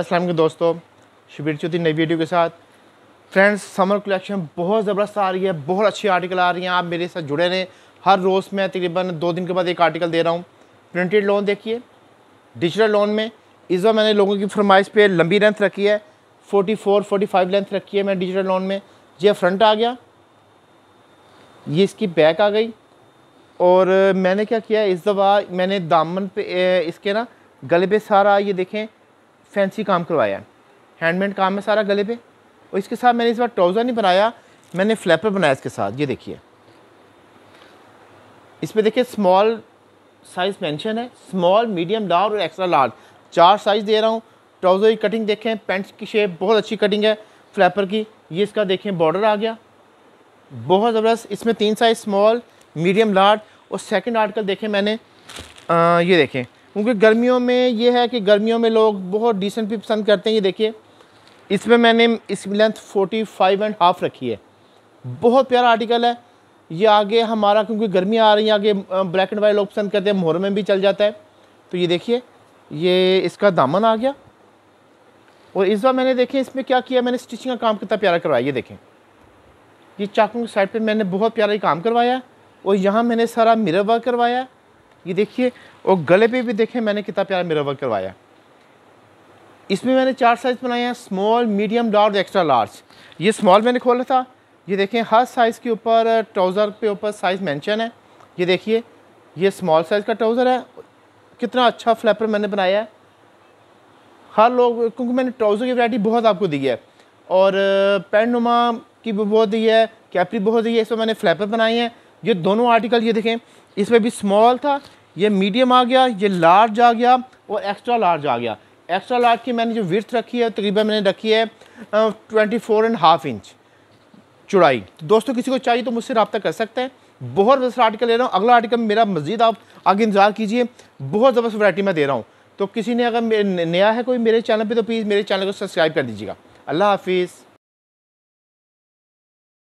असलम दोस्तों शबीर चौधरी नई वीडियो के साथ फ्रेंड्स समर कलेक्शन बहुत ज़बरदस्त आ रही है बहुत अच्छी आर्टिकल आ रही हैं आप मेरे साथ जुड़े रहें हर रोज़ मैं तकरीबन दो दिन के बाद एक आर्टिकल दे रहा हूँ प्रिंटेड लोन देखिए डिजिटल लोन में इस बार मैंने लोगों की फरमाइश पे लंबी लेंथ रखी है 44, 45 लेंथ रखी है मैं डिजिटल लोन में ये फ्रंट हाँ, आ गया ये इसकी बैक आ गई और मैंने क्या किया इस दफ़ा मैंने दामन पे इसके ना गले पे सारा ये देखें फैंसी काम करवाया हैंडमेड काम है सारा गले पे और इसके साथ मैंने इस बार ट्राउज़र नहीं बनाया मैंने फ्लैपर बनाया इसके साथ ये देखिए इस पर देखिए स्मॉल साइज़ मेंशन है स्मॉल मीडियम लार्ज और एक्स्ट्रा लार्ज चार साइज़ दे रहा हूँ ट्राउज़र की कटिंग देखें पैंट्स की शेप बहुत अच्छी कटिंग है फ्लैपर की ये इसका देखें बॉर्डर आ गया बहुत ज़बरदस्त इसमें तीन साइज़ स्मॉल मीडियम लार्ज और सेकेंड आर्टिकल देखें मैंने आ, ये देखें क्योंकि गर्मियों में ये है कि गर्मियों में लोग बहुत डिसेंट भी पसंद करते हैं ये देखिए इसमें मैंने इसकी length forty five and half रखी है बहुत प्यारा आर्टिकल है ये आगे हमारा क्योंकि गर्मियाँ आ रही हैं आगे ब्लैक एंड वाइट लोग पसंद करते हैं मोहर में भी चल जाता है तो ये देखिए ये इसका दामन आ गया और इस बार मैंने देखें इसमें क्या किया मैंने स्टिचिंग का काम कितना प्यारा करवाया ये देखें ये चाकू साइड पर मैंने बहुत प्यारा काम करवाया और यहाँ मैंने सारा मिरर वर्क करवाया है ये देखिए और गले पे भी देखें मैंने कितना प्यारा मेरा वर्क करवाया इसमें मैंने चार साइज़ बनाए हैं small medium large extra large ये स्मॉल मैंने खोला था ये देखें हर साइज़ के ऊपर ट्राउज़र पे ऊपर साइज़ मेंशन है ये देखिए ये स्मॉल साइज़ का ट्राउज़र है कितना अच्छा फ्लैपर मैंने बनाया है हर लोग क्योंकि मैंने ट्राउज़र की वैरायटी बहुत आपको दी है और पैंट नुमा की भी बहुत दी है कैपरी बहुत दी है इसमें मैंने फ्लैपर बनाए हैं ये दोनों आर्टिकल ये देखें इसमें भी स्मॉल था ये मीडियम आ गया ये लार्ज आ गया और एक्स्ट्रा लार्ज आ गया एक्स्ट्रा लार्ज की मैंने जो विर्थ रखी है तकरीबन मैंने रखी है twenty four and half inch चुड़ाई तो दोस्तों किसी को चाहिए तो मुझसे रबता कर सकते हैं बहुत ज़बरदस्त आर्टिकल ले रहा हूँ अगला आर्टिकल मेरा मजीद आप आगे इंतजार कीजिए बहुत ज़बरदस्त वरायटी मैं दे रहा हूँ तो किसी ने अगर नया है कोई मेरे चैनल पर तो प्लीज़ मेरे चैनल को सब्सक्राइब कर दीजिएगा अल्लाह हाफिज़